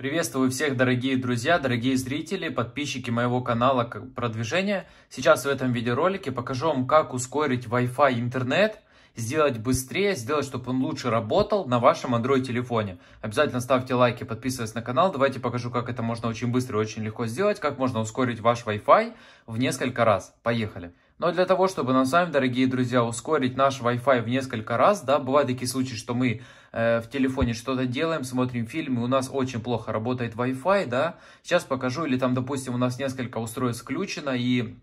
Приветствую всех, дорогие друзья, дорогие зрители, подписчики моего канала продвижения. Сейчас в этом видеоролике покажу вам, как ускорить Wi-Fi интернет, сделать быстрее, сделать, чтобы он лучше работал на вашем Android телефоне. Обязательно ставьте лайки, подписывайтесь на канал. Давайте покажу, как это можно очень быстро и очень легко сделать, как можно ускорить ваш Wi-Fi в несколько раз. Поехали! Но для того, чтобы нам с вами, дорогие друзья, ускорить наш Wi-Fi в несколько раз, да, бывают такие случаи, что мы э, в телефоне что-то делаем, смотрим фильмы, у нас очень плохо работает Wi-Fi, да. Сейчас покажу, или там, допустим, у нас несколько устройств включено, и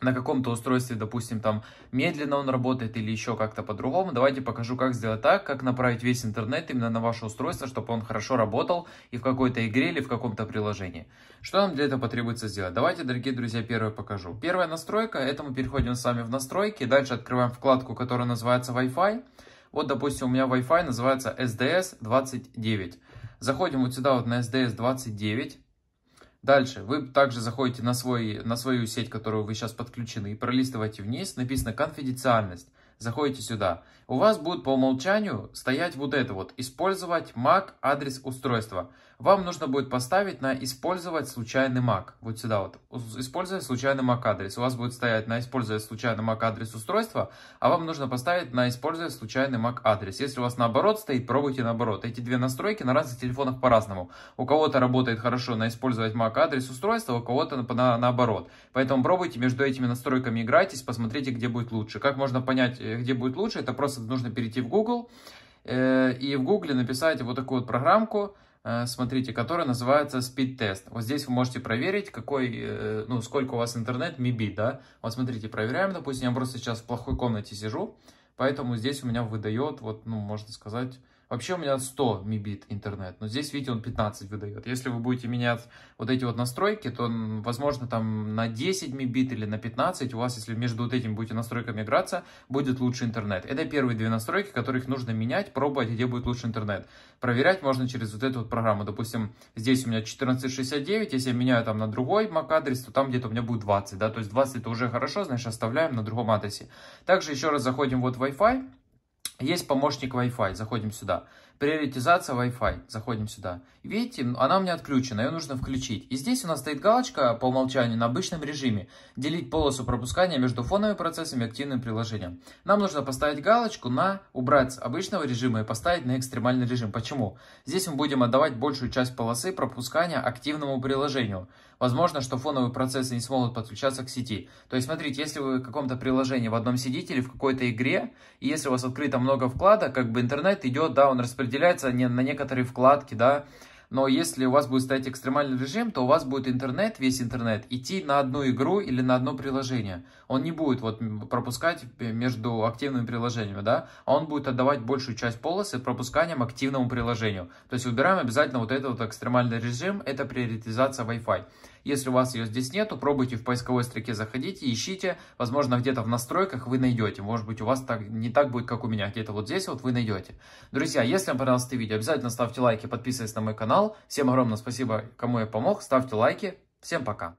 на каком-то устройстве, допустим, там медленно он работает или еще как-то по-другому. Давайте покажу, как сделать так, как направить весь интернет именно на ваше устройство, чтобы он хорошо работал и в какой-то игре или в каком-то приложении. Что нам для этого потребуется сделать? Давайте, дорогие друзья, первое покажу. Первая настройка, это мы переходим с вами в настройки, дальше открываем вкладку, которая называется Wi-Fi. Вот, допустим, у меня Wi-Fi называется SDS29. Заходим вот сюда вот на SDS29, Дальше вы также заходите на, свой, на свою сеть, которую вы сейчас подключены, и пролистываете вниз, написано «Конфиденциальность» заходите сюда. У вас будет по умолчанию стоять вот это вот, использовать MAC адрес устройства. Вам нужно будет поставить на использовать случайный MAC, вот сюда вот, использовать случайный MAC адрес. У вас будет стоять на использовать случайный MAC адрес устройства, а вам нужно поставить на использовать случайный MAC адрес. Если у вас наоборот стоит, пробуйте наоборот. Эти две настройки на разных телефонах по-разному. У кого-то работает хорошо на использовать MAC адрес устройства, у кого-то на, на, наоборот. Поэтому пробуйте между этими настройками играйтесь, посмотрите, где будет лучше. Как можно понять, Э, где будет лучше, это просто нужно перейти в Google э, и в Google написать вот такую вот программку, э, смотрите, которая называется Speed Test. Вот здесь вы можете проверить, какой, ну, сколько у вас интернет MIBI, да. Вот смотрите, проверяем, допустим, я просто сейчас в плохой комнате сижу, поэтому здесь у меня выдает, вот, ну, можно сказать, Вообще у меня 100 мибит интернет, но здесь, видите, он 15 выдает. Если вы будете менять вот эти вот настройки, то, возможно, там на 10 мибит или на 15 у вас, если между вот этими будете настройками играться, будет лучше интернет. Это первые две настройки, которых нужно менять, пробовать, где будет лучше интернет. Проверять можно через вот эту вот программу. Допустим, здесь у меня 1469, если я меняю там на другой MAC-адрес, то там где-то у меня будет 20, да, то есть 20 это уже хорошо, значит, оставляем на другом адресе. Также еще раз заходим вот в Wi-Fi, есть помощник Wi-Fi, заходим сюда. Приоритизация Wi-Fi, заходим сюда. Видите, она у меня отключена, ее нужно включить. И здесь у нас стоит галочка по умолчанию на обычном режиме. Делить полосу пропускания между фоновыми процессами и активным приложением. Нам нужно поставить галочку на убрать с обычного режима и поставить на экстремальный режим. Почему? Здесь мы будем отдавать большую часть полосы пропускания активному приложению. Возможно, что фоновые процессы не смогут подключаться к сети. То есть, смотрите, если вы в каком-то приложении в одном сидите или в какой-то игре, и если у вас открыто много вкладок, как бы интернет идет, да, он распределяется не, на некоторые вкладки, да, но если у вас будет стоять экстремальный режим, то у вас будет интернет, весь интернет, идти на одну игру или на одно приложение. Он не будет вот пропускать между активными приложениями, да, а он будет отдавать большую часть полосы пропусканием активному приложению. То есть выбираем обязательно вот этот вот экстремальный режим, это приоритизация Wi-Fi. Если у вас ее здесь нету, пробуйте в поисковой строке, заходите, ищите. Возможно, где-то в настройках вы найдете. Может быть, у вас так, не так будет, как у меня. Где-то вот здесь вот вы найдете. Друзья, если вам понравилось это видео, обязательно ставьте лайки, подписывайтесь на мой канал. Всем огромное спасибо, кому я помог. Ставьте лайки. Всем пока.